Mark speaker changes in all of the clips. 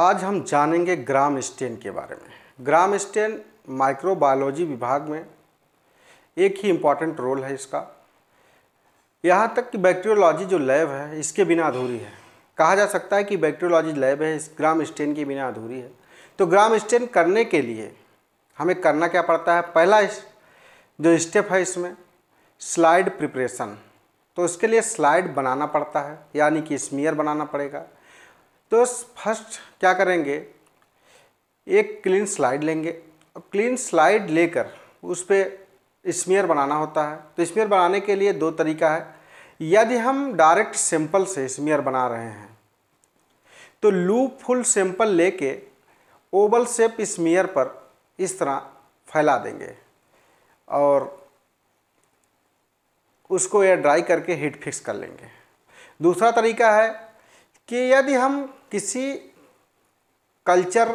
Speaker 1: आज हम जानेंगे ग्राम स्टेन के बारे में ग्राम स्टेन माइक्रोबायोलॉजी विभाग में एक ही इम्पॉर्टेंट रोल है इसका यहाँ तक कि बैक्टीरियोलॉजी जो लैब है इसके बिना अधूरी है कहा जा सकता है कि बैक्टीरियोलॉजी लैब है इस ग्राम स्टेन के बिना अधूरी है तो ग्राम स्टेन करने के लिए हमें करना क्या पड़ता है पहला जो स्टेप है इसमें स्लाइड प्रिपरेशन तो इसके लिए स्लाइड बनाना पड़ता है यानी कि स्मीयर बनाना पड़ेगा तो फर्स्ट क्या करेंगे एक क्लीन स्लाइड लेंगे अब क्लीन स्लाइड लेकर उस पर स्मियर बनाना होता है तो स्मियर बनाने के लिए दो तरीका है यदि हम डायरेक्ट सिंपल से स्मियर बना रहे हैं तो लूप फुल ले लेके ओवल शेप स्मियर पर इस तरह फैला देंगे और उसको एयर ड्राई करके हीट फिक्स कर लेंगे दूसरा तरीका है कि यदि हम किसी कल्चर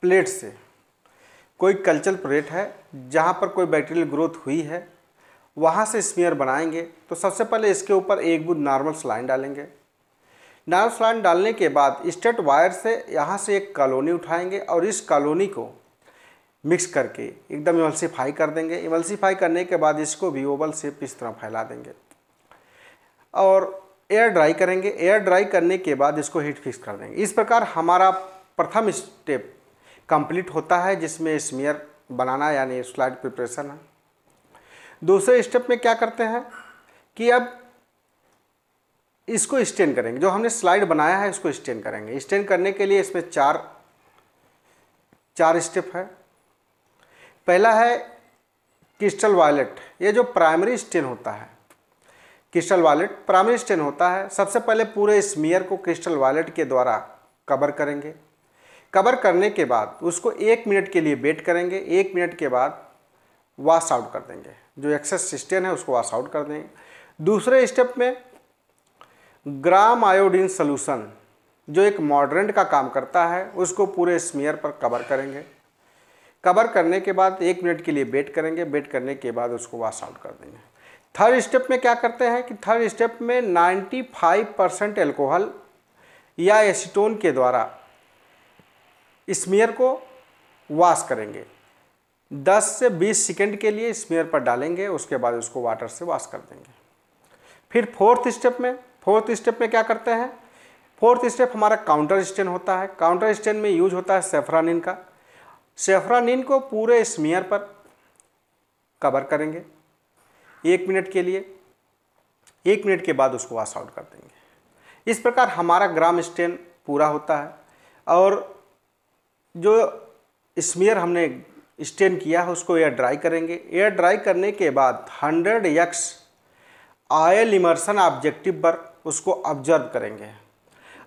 Speaker 1: प्लेट से कोई कल्चर प्लेट है जहाँ पर कोई बैक्टीरियल ग्रोथ हुई है वहाँ से स्मियर बनाएंगे तो सबसे पहले इसके ऊपर एक बुद्ध नॉर्मल स्लाइन डालेंगे नॉर्मल स्लाइन डालने के बाद स्टेट वायर से यहाँ से एक कॉलोनी उठाएंगे और इस कॉलोनी को मिक्स करके एकदम इमल्सीफाई कर देंगे इमल्सीफाई करने के बाद इसको भी ओवल सेप इस तरह फैला देंगे और एयर ड्राई करेंगे एयर ड्राई करने के बाद इसको हीट फिक्स कर देंगे इस प्रकार हमारा प्रथम स्टेप कंप्लीट होता है जिसमें स्मियर बनाना यानी स्लाइड प्रिपरेशन है दूसरे स्टेप में क्या करते हैं कि अब इसको स्टेन करेंगे जो हमने स्लाइड बनाया है इसको स्टेन करेंगे स्टेन करने के लिए इसमें चार चार स्टेप है पहला है क्रिस्टल वायलेट ये जो प्राइमरी स्टेन होता है क्रिस्टल वॉलेट प्राइमरी स्टेन होता है सबसे पहले पूरे स्मीयर को क्रिस्टल वॉलेट के द्वारा कवर करेंगे कवर करने के बाद उसको एक मिनट के लिए वेट करेंगे एक मिनट के बाद वाश आउट कर देंगे जो एक्सेस स्टेन है उसको वाश आउट कर देंगे दूसरे स्टेप में ग्राम आयोडीन सॉल्यूशन जो एक मॉडरेंट का काम करता है उसको पूरे स्मीयर पर कवर करेंगे कवर करने के बाद एक मिनट के लिए वेट करेंगे वेट करने के बाद उसको वाश आउट कर देंगे थर्ड स्टेप में क्या करते हैं कि थर्ड स्टेप में 95 परसेंट एल्कोहल या एसीटोन के द्वारा स्मियर को वाश करेंगे 10 से 20 सेकेंड के लिए स्मियर पर डालेंगे उसके बाद उसको वाटर से वाश कर देंगे फिर फोर्थ स्टेप में फोर्थ स्टेप में क्या करते हैं फोर्थ स्टेप हमारा काउंटर स्टेन होता है काउंटर स्टेन में यूज होता है सेफ्रानिन का सेफ्रानिन को पूरे स्मियर पर कवर करेंगे एक मिनट के लिए एक मिनट के बाद उसको वाश आउट कर देंगे इस प्रकार हमारा ग्राम स्टेन पूरा होता है और जो स्मियर हमने स्टेन किया है उसको एयर ड्राई करेंगे एयर ड्राई करने के बाद 100 यक्स आयल इमर्सन ऑब्जेक्टिव पर उसको ऑब्जर्व करेंगे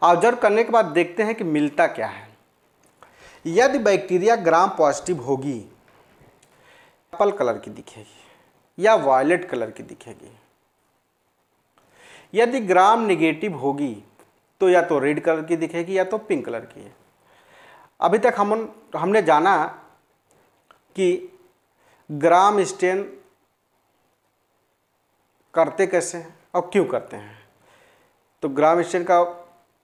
Speaker 1: ऑब्जर्व करने के बाद देखते हैं कि मिलता क्या है यदि बैक्टीरिया ग्राम पॉजिटिव होगी पर्पल कलर की दिखेगी या वायलेट कलर की दिखेगी यदि ग्राम निगेटिव होगी तो या तो रेड कलर की दिखेगी या तो पिंक कलर की है अभी तक हम हमने जाना कि ग्राम स्टेन करते कैसे हैं और क्यों करते हैं तो ग्राम स्टेन का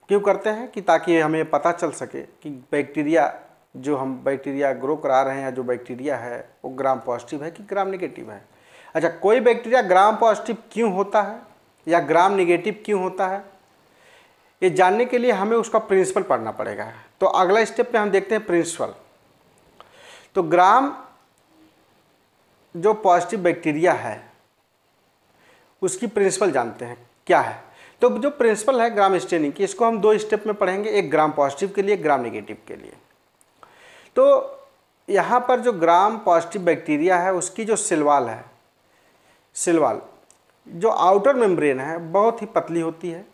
Speaker 1: क्यों करते हैं कि ताकि हमें पता चल सके कि बैक्टीरिया जो हम बैक्टीरिया ग्रो करा रहे हैं या जो बैक्टीरिया है वो ग्राम पॉजिटिव है कि ग्राम निगेटिव है अच्छा कोई बैक्टीरिया ग्राम पॉजिटिव क्यों होता है या ग्राम निगेटिव क्यों होता है ये जानने के लिए हमें उसका प्रिंसिपल पढ़ना पड़ेगा तो अगला स्टेप पे हम देखते हैं प्रिंसिपल तो ग्राम जो पॉजिटिव बैक्टीरिया है उसकी प्रिंसिपल जानते हैं क्या है तो जो प्रिंसिपल है ग्राम स्टेनिंग की इसको हम दो स्टेप में पढ़ेंगे एक ग्राम पॉजिटिव के लिए ग्राम निगेटिव के लिए तो यहाँ पर जो ग्राम पॉजिटिव बैक्टीरिया है उसकी जो सिलवाल है सिलवाल जो आउटर मेम्ब्रेन है बहुत ही पतली होती है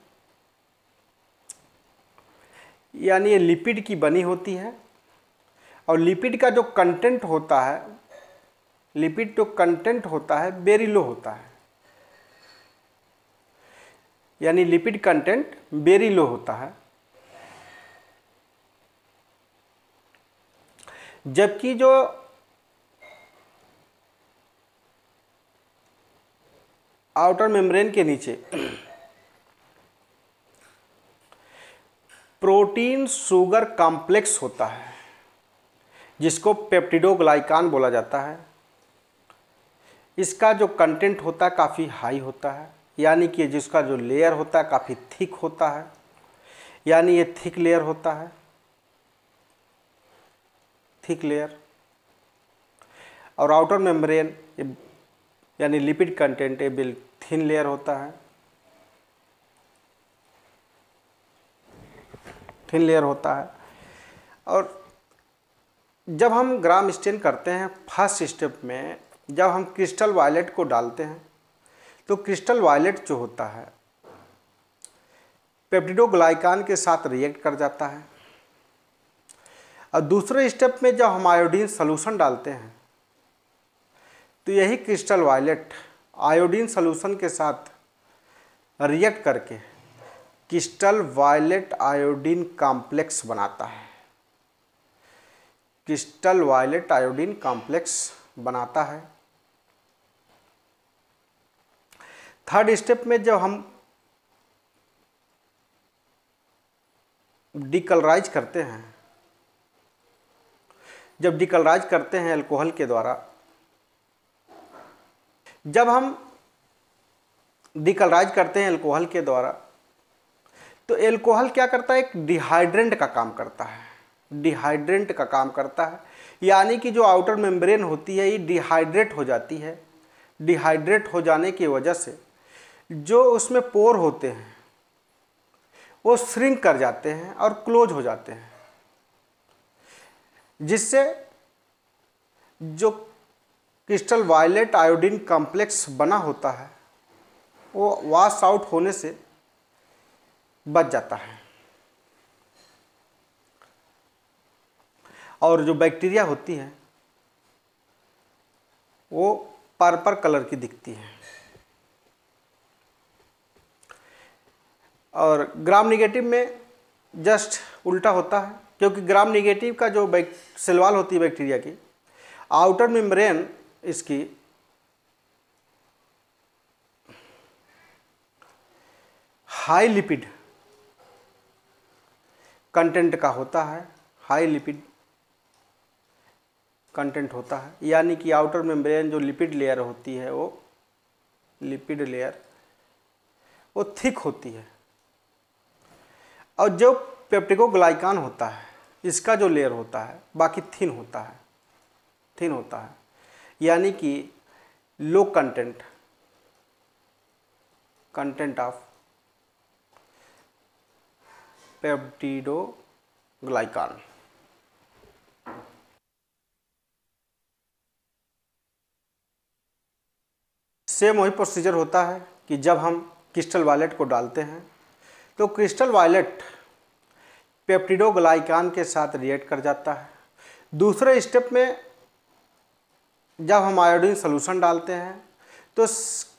Speaker 1: यानी ये लिपिड की बनी होती है और लिपिड का जो कंटेंट होता है लिपिड जो कंटेंट होता है वेरी लो होता है यानी लिपिड कंटेंट वेरी लो होता है जबकि जो आउटर मेम्ब्रेन के नीचे प्रोटीन शुगर कॉम्प्लेक्स होता है जिसको पेप्टिडोग्लाइकान बोला जाता है इसका जो कंटेंट होता है काफ़ी हाई होता है यानी कि जिसका जो लेयर होता है काफ़ी थिक होता है यानी ये थिक लेयर होता है थिक लेयर और आउटर मेम्ब्रेन यानी लिपिड कंटेंट ये बिल्कुल थिन लेयर होता है थिन लेयर होता है और जब हम ग्राम स्टेन करते हैं फर्स्ट स्टेप में जब हम क्रिस्टल वायलेट को डालते हैं तो क्रिस्टल वायलेट जो होता है पेप्टिडोग्लाइकान के साथ रिएक्ट कर जाता है और दूसरे स्टेप में जब हम आयोडीन सोल्यूशन डालते हैं तो यही क्रिस्टल वायलेट आयोडीन सोल्यूशन के साथ रिएक्ट करके क्रिस्टल वायलेट आयोडीन कॉम्प्लेक्स बनाता है क्रिस्टल वायलेट आयोडीन कॉम्प्लेक्स बनाता है थर्ड स्टेप में जब हम डिकलराइज करते हैं जब डिकलराइज करते हैं अल्कोहल के द्वारा जब हम डिकलराइज करते हैं एल्कोहल के द्वारा तो एल्कोहल क्या करता है एक डिहाइड्रेंट का काम करता है डिहाइड्रेंट का काम करता है यानी कि जो आउटर मेम्ब्रेन होती है ये डिहाइड्रेट हो जाती है डिहाइड्रेट हो जाने की वजह से जो उसमें पोर होते हैं वो श्रिंक कर जाते हैं और क्लोज हो जाते हैं जिससे जो क्रिस्टल वायलेट आयोडीन कॉम्प्लेक्स बना होता है वो वाश आउट होने से बच जाता है और जो बैक्टीरिया होती है वो पर्पल कलर की दिखती है और ग्राम निगेटिव में जस्ट उल्टा होता है क्योंकि ग्राम निगेटिव का जो सिलवाल होती है बैक्टीरिया की आउटर मेम्ब्रेन इसकी हाई लिपिड कंटेंट का होता है हाई लिपिड कंटेंट होता है यानी कि आउटर मेम्ब्रेन जो लिपिड लेयर होती है वो लिपिड लेयर वो थिक होती है और जो पेप्टिकोग्लाइकान होता है इसका जो लेयर होता है बाकी थिन होता है थिन होता है यानी कि low content content of glycan same वही प्रोसीजर होता है कि जब हम क्रिस्टल वायलेट को डालते हैं तो क्रिस्टल वायलेट पेप्टिडोग्लाइकान के साथ रिएक्ट कर जाता है दूसरे स्टेप में जब हम आयोडीन सोल्यूशन डालते हैं तो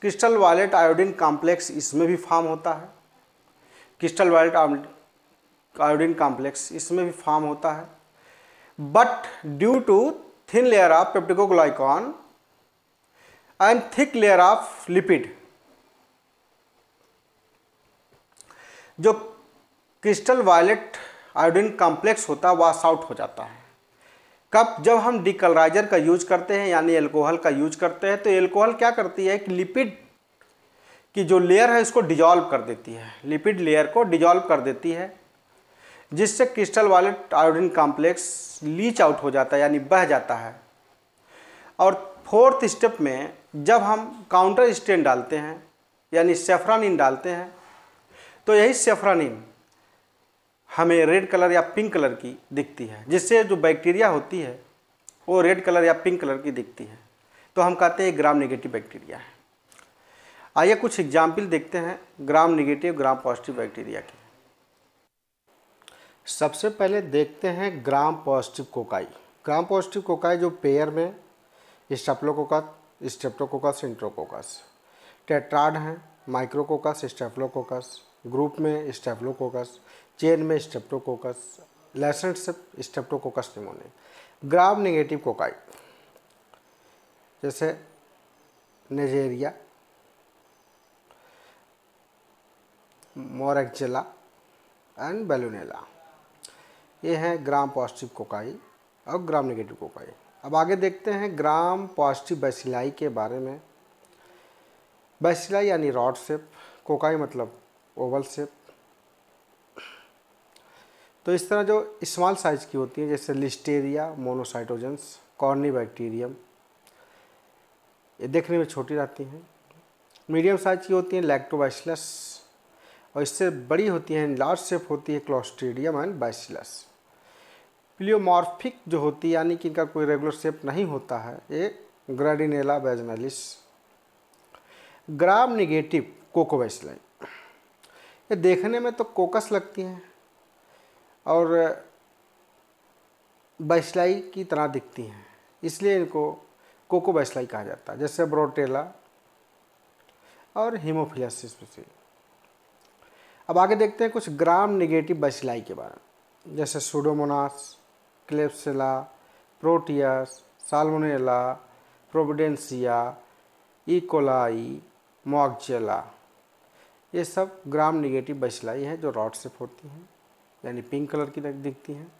Speaker 1: क्रिस्टल वायलेट आयोडीन कॉम्प्लेक्स इसमें भी फॉर्म होता है क्रिस्टल वायलेट आयोडीन कॉम्प्लेक्स इसमें भी फॉर्म होता है but due to thin layer of peptidoglycan and thick layer of lipid जो क्रिस्टल वायलेट आयोडीन कॉम्प्लेक्स होता है वॉश आउट हो जाता है कब जब हम डिकलराइजर का यूज करते हैं यानी एल्कोहल का यूज करते हैं तो एल्कोहल क्या करती है कि लिपिड की जो लेयर है उसको डिजॉल्व कर देती है लिपिड लेयर को डिजॉल्व कर देती है जिससे क्रिस्टल वाले आयोडीन कॉम्प्लेक्स लीच आउट हो जाता है यानी बह जाता है और फोर्थ स्टेप में जब हम काउंटर स्टेन डालते हैं यानी सेफ्रानिन डालते हैं तो यही सेफ्रानिन हमें रेड कलर या पिंक कलर की दिखती है जिससे जो बैक्टीरिया होती है वो रेड कलर या पिंक कलर की दिखती है तो हम कहते हैं ग्राम नेगेटिव बैक्टीरिया है आइए कुछ एग्जाम्पल देखते हैं gram negative gram positive bacteria की सबसे पहले देखते हैं gram positive cocci gram positive cocci जो पेयर में स्टेप्लोकोकस स्टेप्टोकोकस इंट्रोकोकस टेट्राड हैं माइक्रोकोकस स्टेफलोकोकस ग्रुप में स्टेफलोकोकस चेन में स्टेप्टोकोकस लेसनशिप streptococcus pneumoniae gram negative cocci जैसे नेजेरिया मोरेक्जेला एंड बेलोनेला ये हैं ग्राम पॉजिटिव कोकाई और ग्राम नेगेटिव कोकाई अब आगे देखते हैं ग्राम पॉजिटिव बैसिलाई के बारे में बैसिला यानी रॉड शेप कोकाई मतलब ओवल शेप तो इस तरह जो स्मॉल साइज की होती है जैसे लिस्टेरिया मोनोसाइटोजेंस कॉर्नी बैक्टीरियम ये देखने में छोटी रहती हैं मीडियम साइज की होती हैं लैक्टोबैसिलस और इससे बड़ी होती हैं लार्ज शेप होती है क्लोस्ट्रीडियम एंड बैसिलस प्लियोमॉर्फिक जो होती है यानी कि इनका कोई रेगुलर शेप नहीं होता है ये ग्रेडिनेला बैजनलिस ग्राम निगेटिव कोकोवैसलाइन ये देखने में तो कोकस लगती हैं और बैसलाई की तरह दिखती हैं इसलिए इनको कोको बैसलाई कहा जाता है जैसे ब्रोटेला और हीमोफिलासिस अब आगे देखते हैं कुछ ग्राम निगेटिव बैसलाई के बारे में जैसे pseudomonas klebsiella proteus salmonella providencia E coli moraxella ये सब ग्राम निगेटिव बचलाई है जो रॉड से होती हैं यानी पिंक कलर की दिखती हैं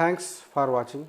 Speaker 1: थैंक्स फॉर वॉचिंग